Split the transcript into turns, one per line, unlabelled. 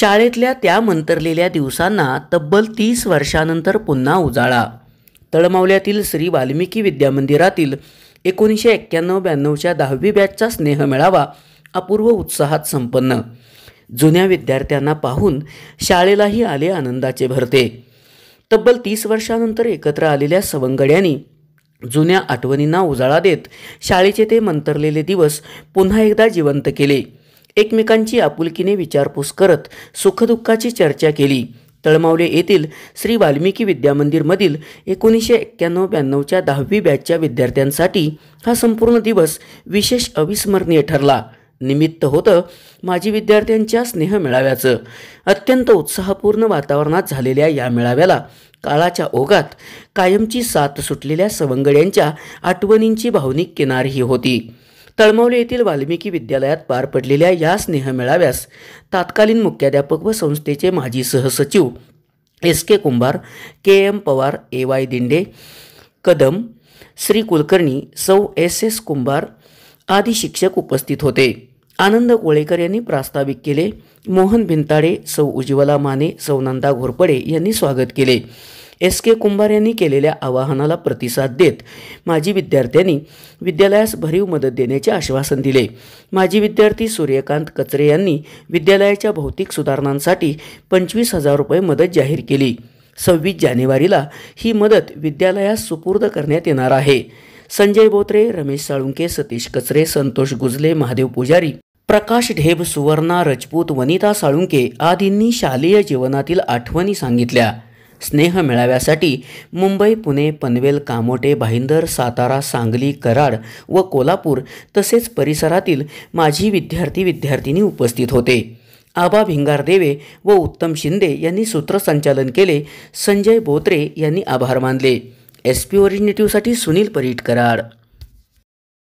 शाळेतल्या त्या मंतरलेल्या दिवसांना तब्बल तीस वर्षानंतर पुन्हा उजाळा तळमावल्यातील श्री वाल्मिकी विद्यामंदिरातील एकोणीसशे एक्क्याण्णव ब्याण्णवच्या दहावी बॅचचा स्नेह मेळावा अपूर्व उत्साहात संपन्न जुन्या विद्यार्थ्यांना पाहून शाळेलाही आले आनंदाचे भरते तब्बल तीस वर्षानंतर एकत्र आलेल्या सवंगड्यांनी जुन्या आठवणींना उजाळा देत शाळेचे ते मंतरलेले दिवस पुन्हा एकदा जिवंत केले एकमेकांची आपुलकीने विचारपूस करत सुखदुःखाची चर्चा केली तळमावले येथील श्री वाल्मिकी विद्यामंदिरमधील एकोणीसशे एक्क्याण्णव ब्याण्णवच्या दहावी बॅचच्या विद्यार्थ्यांसाठी हा संपूर्ण दिवस विशेष अविस्मरणीय ठरला निमित्त होतं माजी विद्यार्थ्यांच्या स्नेह मेळाव्याचं अत्यंत उत्साहपूर्ण वातावरणात झालेल्या या मेळाव्याला काळाच्या ओघात कायमची साथ सुटलेल्या सवंगड्यांच्या आठवणींची भावनिक किनारही होती तळमवले येथील वाल्मिकी विद्यालयात पार पडलेल्या या स्नेह मेळाव्यास तात्कालीन मुख्याध्यापक व संस्थेचे माजी सहसचिव S K Kumbhar K M Pawar A Y Dinde Kadam Shri Kulkarni सौ एस एस कुंभार आदी शिक्षक उपस्थित होते आनंद कोळेकर यांनी प्रास्ताविक केले मोहन भिंताडे सौ उज्ज्वला माने सौ नंदा घोरपडे यांनी स्वागत केले एस के कुंभार यांनी केलेल्या आवाहनाला प्रतिसाद देत माजी विद्यार्थ्यांनी विद्यालयास भरीव मदत देण्याचे आश्वासन दिले माजी विद्यार्थी सूर्यकांत कचरे यांनी विद्यालयाच्या भौतिक सुधारणांसाठी पंचवीस हजार रुपये मदत जाहीर केली सव्वीस जानेवारीला ही मदत विद्यालयास सुपूर्द करण्यात येणार आहे संजय बोत्रे रमेश साळुंके सतीश कचरे संतोष गुजले महादेव पुजारी प्रकाश ढेब सुवर्णा रजपूत वनिता साळुंके आदींनी शालेय जीवनातील आठवणी सांगितल्या स्नेह मिळाव्यासाठी मुंबई पुणे पनवेल कामोटे भाईंदर सातारा सांगली कराड व कोल्हापूर तसेच परिसरातील माजी विद्यार्थी विद्यार्थिनी उपस्थित होते आबा भिंगार देवे व उत्तम शिंदे यांनी सूत्रसंचालन केले संजय बोत्रे यांनी आभार मानले एस पी ओरिजिनेटिव्हसाठी सुनील परीट कराड